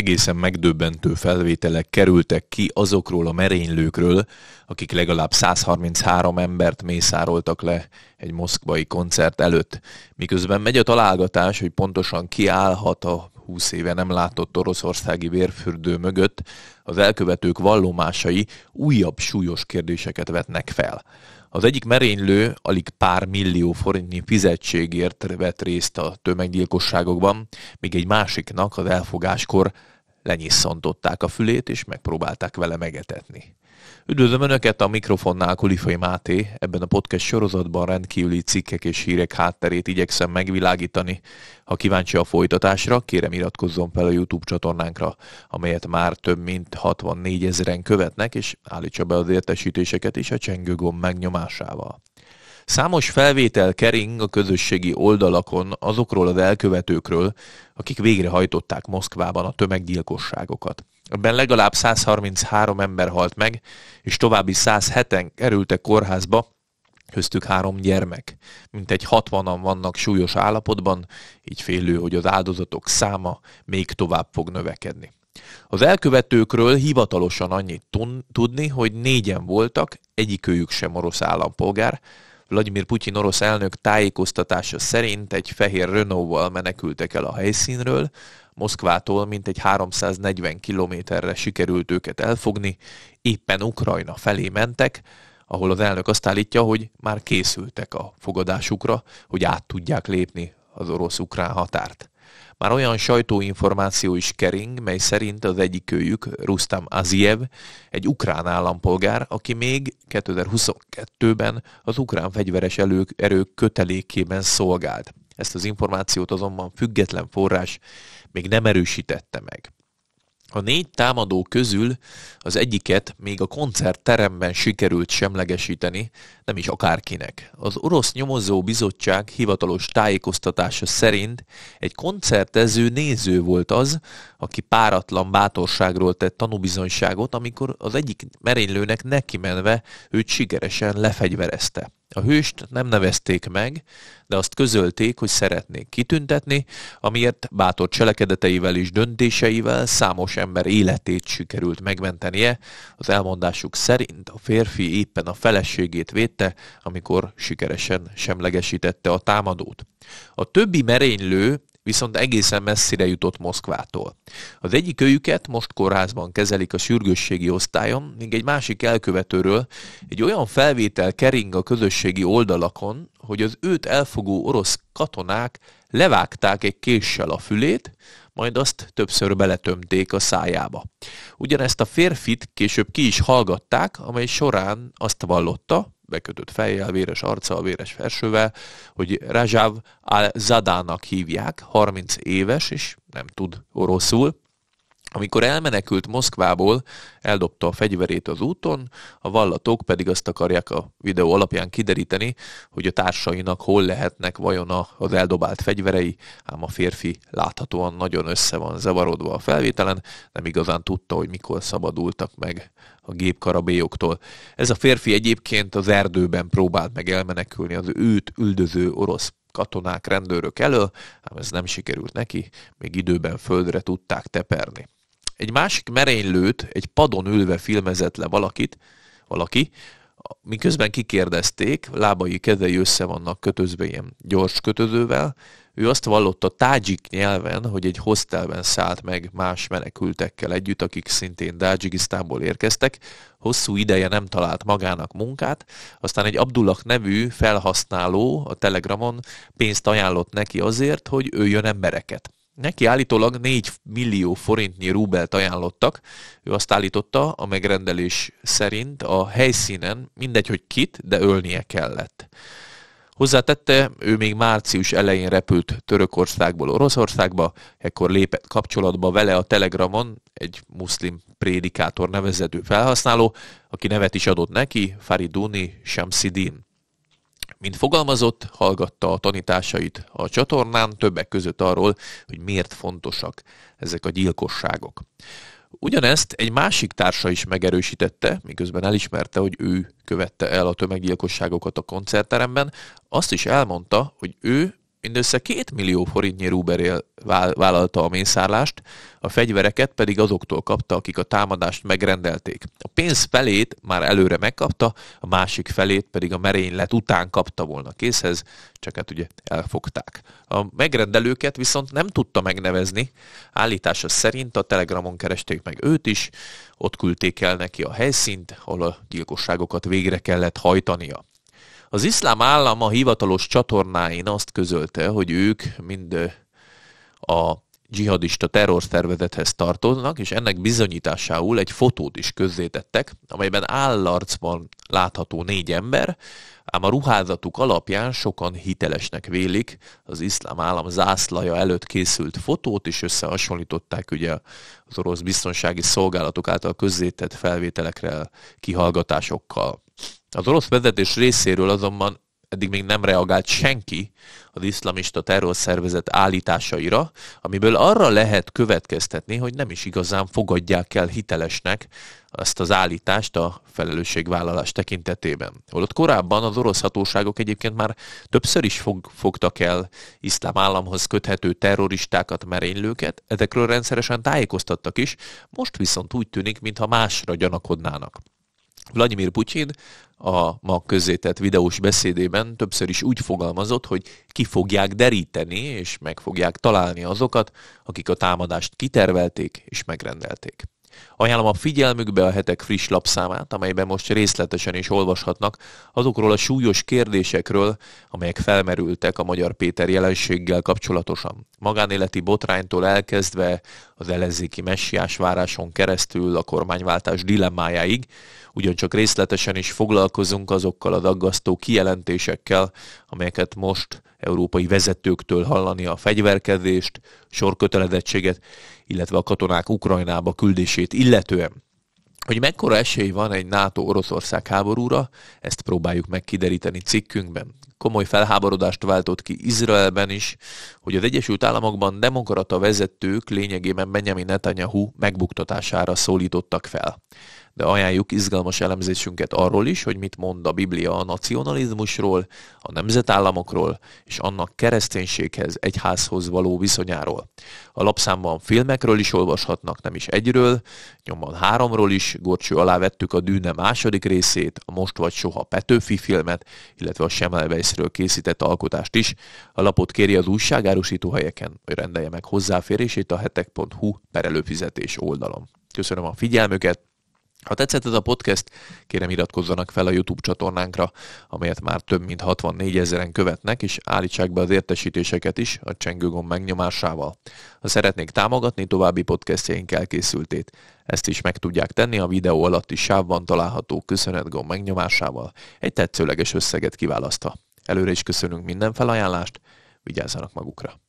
egészen megdöbbentő felvételek kerültek ki azokról a merénylőkről, akik legalább 133 embert mészároltak le egy moszkvai koncert előtt. Miközben megy a találgatás, hogy pontosan ki állhat a 20 éve nem látott oroszországi vérfürdő mögött az elkövetők vallomásai újabb súlyos kérdéseket vetnek fel. Az egyik merénylő alig pár millió forintnyi fizetségért vett részt a tömeggyilkosságokban, míg egy másiknak az elfogáskor lenyisszantották a fülét, és megpróbálták vele megetetni. Üdvözlöm Önöket a mikrofonnál Kulifai Máté. Ebben a podcast sorozatban rendkívüli cikkek és hírek hátterét igyekszem megvilágítani. Ha kíváncsi a folytatásra, kérem iratkozzon fel a YouTube csatornánkra, amelyet már több mint 64 ezeren követnek, és állítsa be az értesítéseket is a csengőgomb megnyomásával. Számos felvétel kering a közösségi oldalakon azokról az elkövetőkről, akik végrehajtották Moszkvában a tömeggyilkosságokat. Ebben legalább 133 ember halt meg, és további 107-en kerültek kórházba, köztük három gyermek. Mintegy 60-an vannak súlyos állapotban, így félő, hogy az áldozatok száma még tovább fog növekedni. Az elkövetőkről hivatalosan annyit tudni, hogy négyen voltak, egyikőjük sem orosz állampolgár, Vladimir Putyin orosz elnök tájékoztatása szerint egy fehér Renault-val menekültek el a helyszínről, Moszkvától mintegy 340 kilométerre sikerült őket elfogni, éppen Ukrajna felé mentek, ahol az elnök azt állítja, hogy már készültek a fogadásukra, hogy át tudják lépni az orosz-ukrán határt. Már olyan sajtóinformáció is kering, mely szerint az egyik egyikőjük, Rustam Aziev, egy ukrán állampolgár, aki még 2022-ben az ukrán fegyveres elők, erők kötelékében szolgált. Ezt az információt azonban független forrás még nem erősítette meg. A négy támadó közül az egyiket még a koncertteremben sikerült semlegesíteni, nem is akárkinek. Az orosz nyomozó bizottság hivatalos tájékoztatása szerint egy koncertező néző volt az, aki páratlan bátorságról tett tanúbizonyságot, amikor az egyik merénylőnek neki menve őt sikeresen lefegyverezte. A hőst nem nevezték meg, de azt közölték, hogy szeretnék kitüntetni, amiért bátor cselekedeteivel és döntéseivel számos ember életét sikerült megmentenie. Az elmondásuk szerint a férfi éppen a feleségét védte, amikor sikeresen semlegesítette a támadót. A többi merénylő viszont egészen messzire jutott Moszkvától. Az egyik őjüket most kórházban kezelik a sürgősségi osztályon, míg egy másik elkövetőről egy olyan felvétel kering a közösségi oldalakon, hogy az őt elfogó orosz katonák levágták egy késsel a fülét, majd azt többször beletömték a szájába. Ugyanezt a férfit később ki is hallgatták, amely során azt vallotta, bekötött fejjel, véres arccal, véres felsővel, hogy Rajav al-Zadának hívják, 30 éves, és nem tud oroszul, amikor elmenekült Moszkvából, eldobta a fegyverét az úton, a vallatók pedig azt akarják a videó alapján kideríteni, hogy a társainak hol lehetnek vajon az eldobált fegyverei, ám a férfi láthatóan nagyon össze van zavarodva a felvételen, nem igazán tudta, hogy mikor szabadultak meg a gépkarabélyoktól. Ez a férfi egyébként az erdőben próbált meg elmenekülni az őt üldöző orosz katonák, rendőrök elől, ám ez nem sikerült neki, még időben földre tudták teperni egy másik merénylőt, egy padon ülve filmezett le valakit, valaki, miközben kikérdezték, lábai kezei össze vannak kötözve ilyen gyors kötözővel, ő azt vallotta tágyik nyelven, hogy egy hostelben szállt meg más menekültekkel együtt, akik szintén Dádzsigisztánból érkeztek, hosszú ideje nem talált magának munkát, aztán egy Abdullah nevű felhasználó a Telegramon pénzt ajánlott neki azért, hogy ő jön embereket. Neki állítólag 4 millió forintnyi rubelt ajánlottak. Ő azt állította a megrendelés szerint a helyszínen, mindegy, hogy kit, de ölnie kellett. Hozzátette, ő még március elején repült Törökországból Oroszországba, ekkor lépett kapcsolatba vele a Telegramon egy muszlim prédikátor nevezetű felhasználó, aki nevet is adott neki, Fariduni Shamsidin. Mint fogalmazott, hallgatta a tanításait a csatornán, többek között arról, hogy miért fontosak ezek a gyilkosságok. Ugyanezt egy másik társa is megerősítette, miközben elismerte, hogy ő követte el a tömeggyilkosságokat a koncertteremben, azt is elmondta, hogy ő Mindössze két millió forintnyi rúberél vállalta a mészárlást, a fegyvereket pedig azoktól kapta, akik a támadást megrendelték. A pénz felét már előre megkapta, a másik felét pedig a merénylet után kapta volna készhez, csak hát ugye elfogták. A megrendelőket viszont nem tudta megnevezni, állítása szerint a telegramon keresték meg őt is, ott küldték el neki a helyszínt, ahol a gyilkosságokat végre kellett hajtania. Az iszlám állam a hivatalos csatornáin azt közölte, hogy ők mind a dzsihadista terrorszervezethez tartoznak, és ennek bizonyításául egy fotót is közzétettek, amelyben állarcban látható négy ember, ám a ruházatuk alapján sokan hitelesnek vélik az iszlám állam zászlaja előtt készült fotót, és összehasonlították ugye az orosz biztonsági szolgálatok által közzétett felvételekre, kihallgatásokkal. Az orosz vezetés részéről azonban eddig még nem reagált senki az iszlamista terrorszervezet állításaira, amiből arra lehet következtetni, hogy nem is igazán fogadják el hitelesnek ezt az állítást a felelősségvállalás tekintetében. Holott korábban az orosz hatóságok egyébként már többször is fog, fogtak el iszlám államhoz köthető terroristákat, merénylőket, ezekről rendszeresen tájékoztattak is, most viszont úgy tűnik, mintha másra gyanakodnának. Vladimir Putyin a ma közzétett videós beszédében többször is úgy fogalmazott, hogy ki fogják deríteni és meg fogják találni azokat, akik a támadást kitervelték és megrendelték. Ajánlom a figyelmükbe a hetek friss lapszámát, amelyben most részletesen is olvashatnak azokról a súlyos kérdésekről, amelyek felmerültek a Magyar Péter jelenséggel kapcsolatosan. Magánéleti botránytól elkezdve az ellenzéki messiás váráson keresztül a kormányváltás dilemmájáig, ugyancsak részletesen is foglalkozunk azokkal a daggasztó kijelentésekkel, amelyeket most európai vezetőktől hallani a fegyverkezést, sorkötelezettséget, illetve a katonák Ukrajnába küldését illetően. Hogy mekkora esély van egy NATO-Oroszország háborúra, ezt próbáljuk megkideríteni cikkünkben. Komoly felháborodást váltott ki Izraelben is, hogy az Egyesült Államokban demokrata vezetők lényegében Benjamin Netanyahu megbuktatására szólítottak fel de ajánljuk izgalmas elemzésünket arról is, hogy mit mond a Biblia a nacionalizmusról, a nemzetállamokról és annak kereszténységhez, egyházhoz való viszonyáról. A lapszámban filmekről is olvashatnak, nem is egyről, nyomban háromról is, gorcső alá vettük a Dűne második részét, a Most vagy Soha Petőfi filmet, illetve a Semmelweisről készített alkotást is. A lapot kéri az újságárusító helyeken, hogy rendelje meg hozzáférését a hetek.hu per előfizetés oldalon. Köszönöm a figyelmüket, ha tetszett ez a podcast, kérem iratkozzanak fel a YouTube csatornánkra, amelyet már több mint 64 ezeren követnek, és állítsák be az értesítéseket is a csengőgomb megnyomásával. Ha szeretnék támogatni további podcastjeink elkészültét, ezt is meg tudják tenni a videó alatti sávban található köszönetgomb megnyomásával, egy tetszőleges összeget kiválasztva. Előre is köszönünk minden felajánlást, vigyázzanak magukra!